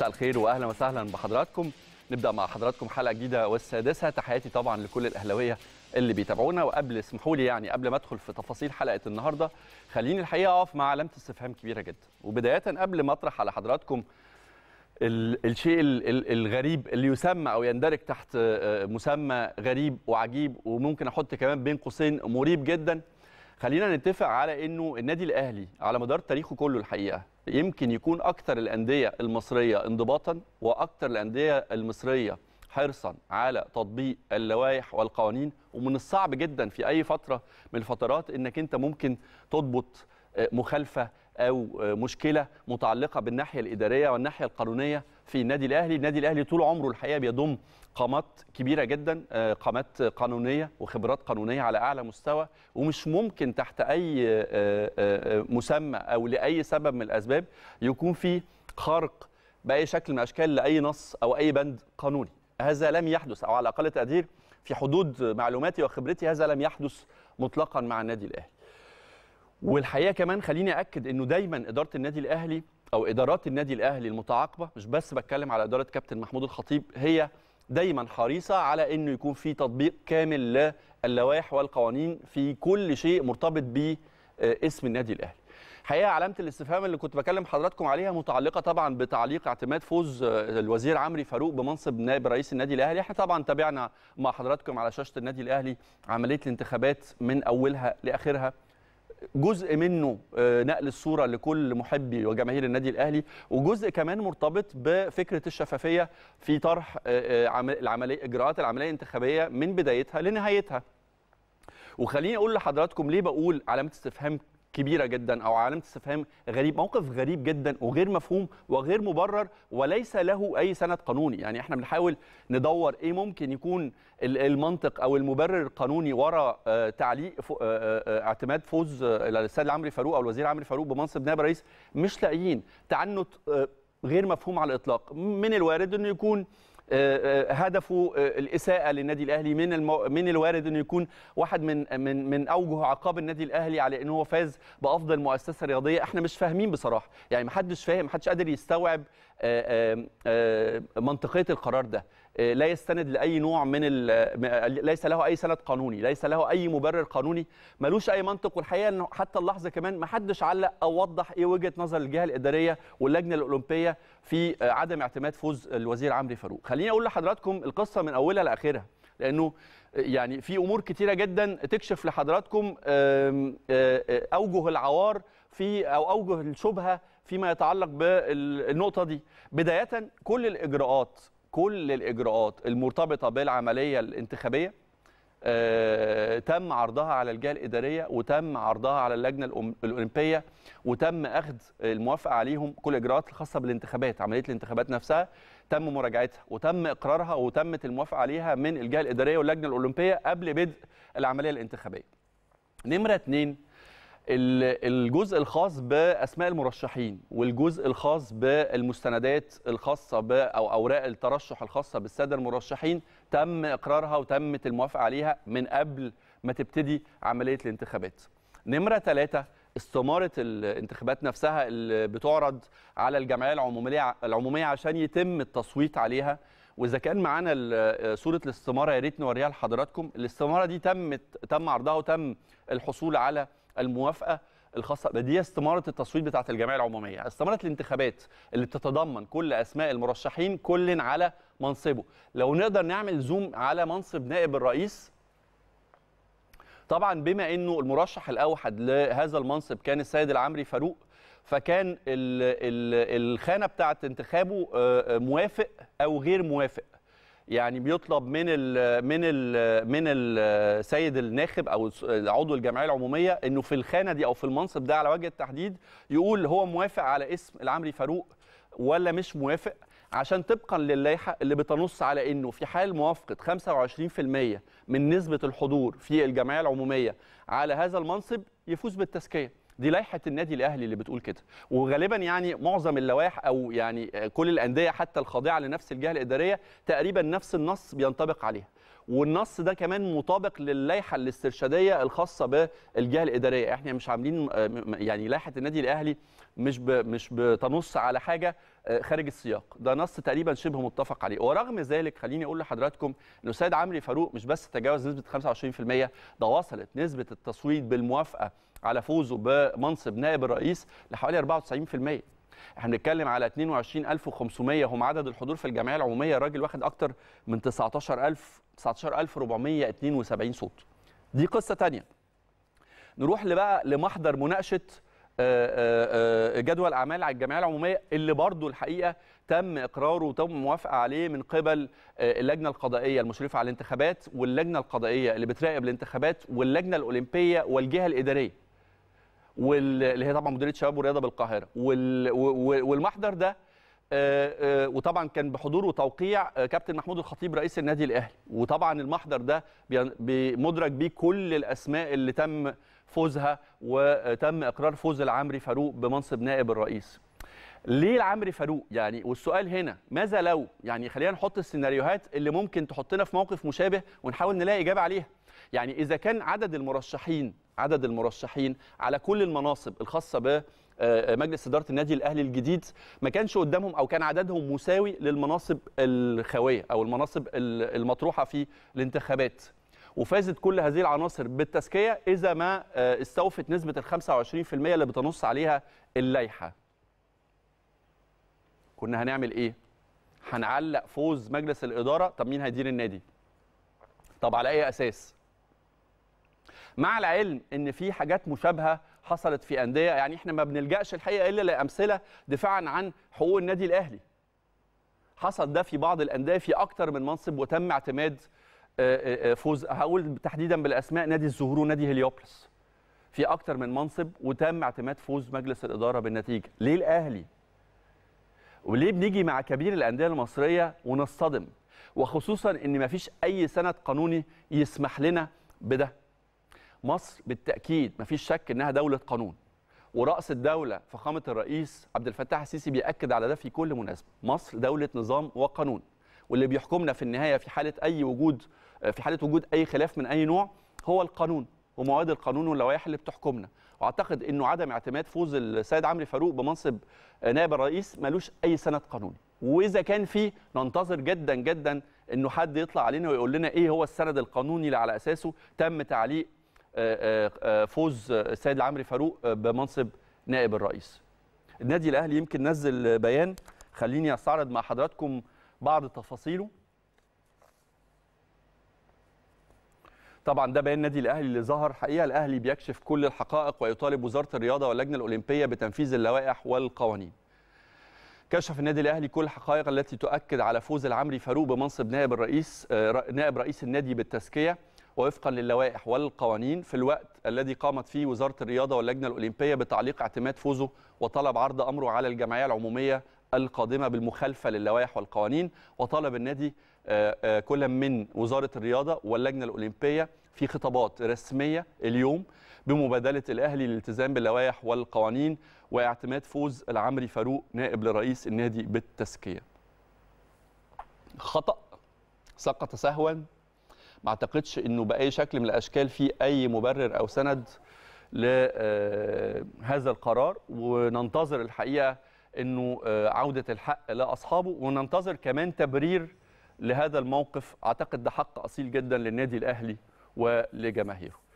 مساء الخير واهلا وسهلا بحضراتكم نبدا مع حضراتكم حلقه جديده والسادسه تحياتي طبعا لكل الاهلاويه اللي بيتابعونا وقبل اسمحوا لي يعني قبل ما ادخل في تفاصيل حلقه النهارده خليني الحقيقه اقف مع علامه استفهام كبيره جدا وبدايه قبل ما اطرح على حضراتكم الشيء الغريب اللي يسمى او يندرج تحت آه، مسمى غريب وعجيب وممكن احط كمان بين قوسين مريب جدا خلينا نتفق على انه النادي الاهلي على مدار تاريخه كله الحقيقه يمكن يكون اكثر الانديه المصريه انضباطا واكثر الانديه المصريه حرصا على تطبيق اللوائح والقوانين ومن الصعب جدا في اي فتره من الفترات انك انت ممكن تضبط آه، مخالفه او آه، مشكله متعلقه بالناحيه الاداريه والناحيه القانونيه في النادي الاهلي النادي الاهلي طول عمره الحقيقه بيضم قامات كبيره جدا آه، قامات قانونيه وخبرات قانونيه على اعلى مستوى ومش ممكن تحت اي آه، آه، مسمى او لاي سبب من الاسباب يكون في خرق باي شكل من الاشكال لاي نص او اي بند قانوني هذا لم يحدث او على اقل تقدير في حدود معلوماتي وخبرتي هذا لم يحدث مطلقا مع النادي الاهلي والحقيقه كمان خليني اكد انه دايما اداره النادي الاهلي او ادارات النادي الاهلي المتعاقبه مش بس بتكلم على اداره كابتن محمود الخطيب هي دايما حريصه على انه يكون في تطبيق كامل للوائح والقوانين في كل شيء مرتبط باسم النادي الاهلي حقيقه علامه الاستفهام اللي كنت بكلم حضراتكم عليها متعلقه طبعا بتعليق اعتماد فوز آه، الوزير عمرو فاروق بمنصب نائب رئيس النادي الاهلي احنا طبعا تابعنا مع حضراتكم على شاشه النادي الاهلي عمليه الانتخابات من اولها لاخرها جزء منه آه، نقل الصوره لكل محبي وجماهير النادي الاهلي وجزء كمان مرتبط بفكره الشفافيه في طرح آه، آه، العمليه اجراءات العمليه الانتخابيه من بدايتها لنهايتها وخليني اقول لحضراتكم ليه بقول علامه استفهام كبيره جدا او علامه استفهام غريب موقف غريب جدا وغير مفهوم وغير مبرر وليس له اي سند قانوني يعني احنا بنحاول ندور ايه ممكن يكون المنطق او المبرر القانوني ورا آه، تعليق آه، آه، اعتماد فوز الاستاذ عمرو فاروق او الوزير عمرو فاروق بمنصب نائب رئيس مش لاقيين تعنت غير مفهوم على الاطلاق من الوارد انه يكون آه، آه، هدفه آه، الاساءه للنادي الاهلي من المو... من الوارد انه يكون واحد من من من اوجه عقاب النادي الاهلي على ان هو فاز بافضل مؤسسه رياضيه احنا مش فاهمين بصراحه يعني محدش فاهم محدش قادر يستوعب آه، آه، آه، منطقيه القرار ده لا يستند لاي نوع من ليس له اي سند قانوني ليس له اي مبرر قانوني ملوش اي منطق والحقيقه انه حتى اللحظه كمان ما حدش علق او وضح ايه وجهه نظر الجهه الاداريه واللجنه الاولمبيه في عدم اعتماد فوز الوزير عمرو فاروق خليني اقول لحضراتكم القصه من اولها لاخرها لانه يعني في امور كتيره جدا تكشف لحضراتكم اوجه العوار في او اوجه الشبهه فيما يتعلق بالنقطه دي بدايه كل الاجراءات كل الاجراءات المرتبطه بالعمليه الانتخابيه آه، تم عرضها على الجهه الاداريه وتم عرضها على اللجنه الاولمبيه وتم اخذ الموافقه عليهم كل الاجراءات الخاصه بالانتخابات عمليه الانتخابات نفسها تم مراجعتها وتم اقرارها وتمت الموافقه عليها من الجهه الاداريه واللجنه الاولمبيه قبل بدء العمليه الانتخابيه. نمره اثنين الجزء الخاص باسماء المرشحين والجزء الخاص بالمستندات الخاصه ب او اوراق الترشح الخاصه بالساده المرشحين تم اقرارها وتمت الموافقه عليها من قبل ما تبتدي عمليه الانتخابات. نمره ثلاثه استماره الانتخابات نفسها اللي بتعرض على الجمعيه العموميه العموميه عشان يتم التصويت عليها واذا كان معانا صوره الاستماره يا ريت نوريها لحضراتكم الاستماره دي تمت تم عرضها وتم الحصول على الموافقه الخاصه دي استماره التصويت بتاعه الجمعيه العموميه استماره الانتخابات اللي بتتضمن كل اسماء المرشحين كل على منصبه لو نقدر نعمل زوم على منصب نائب الرئيس طبعا بما انه المرشح الاوحد لهذا المنصب كان السيد العمري فاروق فكان الخانه بتاعه انتخابه آه، آه، موافق او غير موافق يعني بيطلب من ال من ال من السيد الناخب او عضو الجمعيه العموميه انه في الخانه دي او في المنصب ده على وجه التحديد يقول هو موافق على اسم العمري فاروق ولا مش موافق عشان طبقا للائحه اللي بتنص على انه في حال موافقه 25% من نسبه الحضور في الجمعيه العموميه على هذا المنصب يفوز بالتزكيه دي لائحه النادي الاهلي اللي بتقول كده وغالبا يعني معظم اللوائح او يعني كل الانديه حتى الخاضعه لنفس الجهه الاداريه تقريبا نفس النص بينطبق عليها والنص ده كمان مطابق للائحه الاسترشاديه الخاصه بالجهه الاداريه احنا مش عاملين يعني لائحه النادي الاهلي مش مش بتنص على حاجه آه، خارج السياق ده نص تقريبا شبه متفق عليه ورغم ذلك خليني اقول لحضراتكم ان السيد عمرو فاروق مش بس تجاوز نسبه 25% ده وصلت نسبه التصويت بالموافقه على فوزه بمنصب نائب الرئيس لحوالي 94% احنا بنتكلم على 22500 هم عدد الحضور في الجمعيه العموميه الراجل واخد اكتر من 19000 19472 صوت دي قصه ثانيه نروح لبقى لمحضر مناقشه آه، آه، آه، جدول اعمال على الجمعيه العموميه اللي برضه الحقيقه تم اقراره وتم موافقه عليه من قبل اللجنه القضائيه المشرفه على الانتخابات واللجنه القضائيه اللي بتراقب الانتخابات واللجنه الاولمبيه والجهه الاداريه واللي هي طبعا مديريه شباب والرياضه بالقاهره والمحضر ده آه، آه، وطبعا كان بحضور وتوقيع آه، كابتن محمود الخطيب رئيس النادي الاهلي وطبعا المحضر ده مدرك بيه كل الاسماء اللي تم فوزها وتم اقرار فوز العمري فاروق بمنصب نائب الرئيس ليه العمري فاروق يعني والسؤال هنا ماذا لو يعني خلينا نحط السيناريوهات اللي ممكن تحطنا في موقف مشابه ونحاول نلاقي اجابه عليها يعني اذا كان عدد المرشحين عدد المرشحين على كل المناصب الخاصه آه، آه، مجلس اداره النادي الاهلي الجديد ما كانش قدامهم او كان عددهم مساوي للمناصب الخاويه او المناصب المطروحه في الانتخابات وفازت كل هذه العناصر بالتزكيه اذا ما آه، استوفت نسبه ال 25% اللي بتنص عليها اللائحه. كنا هنعمل ايه؟ هنعلق فوز مجلس الاداره، طب مين هيدير النادي؟ طب على اي اساس؟ مع العلم ان في حاجات مشابهه حصلت في انديه يعني احنا ما بنلجاش الحقيقه الا لامثله دفاعا عن حقوق النادي الاهلي حصل ده في بعض الانديه في اكتر من منصب وتم اعتماد آه، آه، آه، فوز هقول تحديدا بالاسماء نادي الزهور ونادي هليوبلس في اكتر من منصب وتم اعتماد فوز مجلس الاداره بالنتيجه ليه الاهلي وليه بنيجي مع كبير الانديه المصريه ونصطدم وخصوصا ان مفيش اي سند قانوني يسمح لنا بده مصر بالتاكيد ما فيش شك انها دوله قانون وراس الدوله فخامه الرئيس عبد الفتاح السيسي بياكد على ده في كل مناسبه مصر دوله نظام وقانون واللي بيحكمنا في النهايه في حاله اي وجود في حاله وجود اي خلاف من اي نوع هو القانون ومواد القانون واللوائح اللي بتحكمنا واعتقد انه عدم اعتماد فوز السيد عمرو فاروق بمنصب نائب الرئيس ملوش اي سند قانوني واذا كان فيه ننتظر جدا جدا انه حد يطلع علينا ويقول لنا ايه هو السند القانوني اللي على اساسه تم تعليق آه، آه، آه، فوز السيد العمري فاروق بمنصب نائب الرئيس النادي الاهلي يمكن نزل بيان خليني استعرض مع حضراتكم بعض تفاصيله طبعا ده بيان النادي الاهلي اللي ظهر حقيقه الاهلي بيكشف كل الحقائق ويطالب وزاره الرياضه واللجنه الاولمبيه بتنفيذ اللوائح والقوانين كشف النادي الاهلي كل الحقائق التي تؤكد على فوز العمري فاروق بمنصب نائب الرئيس نائب رئيس النادي بالتزكيه ووفقا للوائح والقوانين في الوقت الذي قامت فيه وزارة الرياضة واللجنة الأولمبية بتعليق اعتماد فوزه وطلب عرض أمره على الجمعية العمومية القادمة بالمخالفة للوائح والقوانين وطلب النادي آه، آه، كل من وزارة الرياضة واللجنة الأولمبية في خطابات رسمية اليوم بمبادلة الأهلي للالتزام باللوائح والقوانين واعتماد فوز العمري فاروق نائب لرئيس النادي بالتزكية خطأ سقط سهوا ما اعتقدش انه باي شكل من الاشكال في اي مبرر او سند لهذا آه، القرار وننتظر الحقيقه انه آه، عوده الحق لاصحابه وننتظر كمان تبرير لهذا الموقف اعتقد ده حق اصيل جدا للنادي الاهلي ولجماهيره